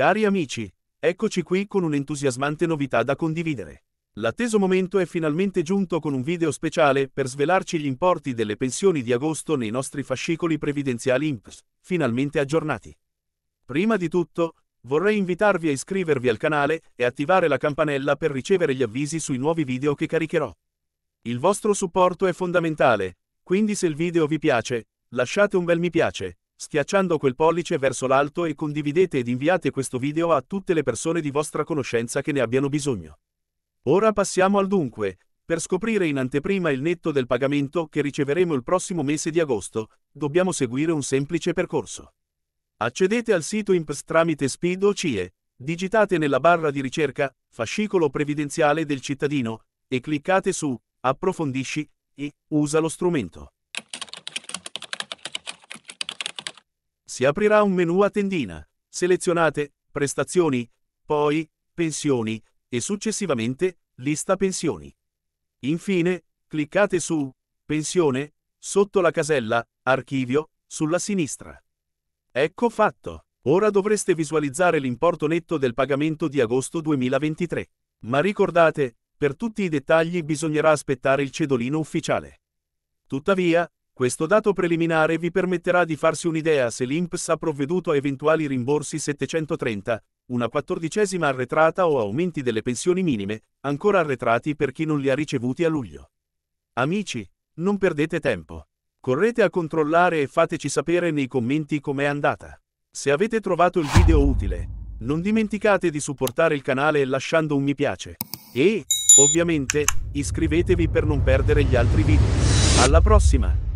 Cari amici, eccoci qui con un'entusiasmante novità da condividere. L'atteso momento è finalmente giunto con un video speciale per svelarci gli importi delle pensioni di agosto nei nostri fascicoli previdenziali INPS, finalmente aggiornati. Prima di tutto, vorrei invitarvi a iscrivervi al canale e attivare la campanella per ricevere gli avvisi sui nuovi video che caricherò. Il vostro supporto è fondamentale, quindi se il video vi piace, lasciate un bel mi piace Schiacciando quel pollice verso l'alto e condividete ed inviate questo video a tutte le persone di vostra conoscenza che ne abbiano bisogno. Ora passiamo al dunque, per scoprire in anteprima il netto del pagamento che riceveremo il prossimo mese di agosto, dobbiamo seguire un semplice percorso. Accedete al sito IMPS tramite SPID o CIE, digitate nella barra di ricerca Fascicolo previdenziale del cittadino e cliccate su Approfondisci e usa lo strumento. Si aprirà un menu a tendina. Selezionate Prestazioni, poi Pensioni e successivamente Lista pensioni. Infine, cliccate su Pensione sotto la casella Archivio sulla sinistra. Ecco fatto. Ora dovreste visualizzare l'importo netto del pagamento di agosto 2023. Ma ricordate, per tutti i dettagli bisognerà aspettare il cedolino ufficiale. Tuttavia, questo dato preliminare vi permetterà di farsi un'idea se l'INPS ha provveduto a eventuali rimborsi 730, una quattordicesima arretrata o aumenti delle pensioni minime, ancora arretrati per chi non li ha ricevuti a luglio. Amici, non perdete tempo. Correte a controllare e fateci sapere nei commenti com'è andata. Se avete trovato il video utile, non dimenticate di supportare il canale lasciando un mi piace. E, ovviamente, iscrivetevi per non perdere gli altri video. Alla prossima!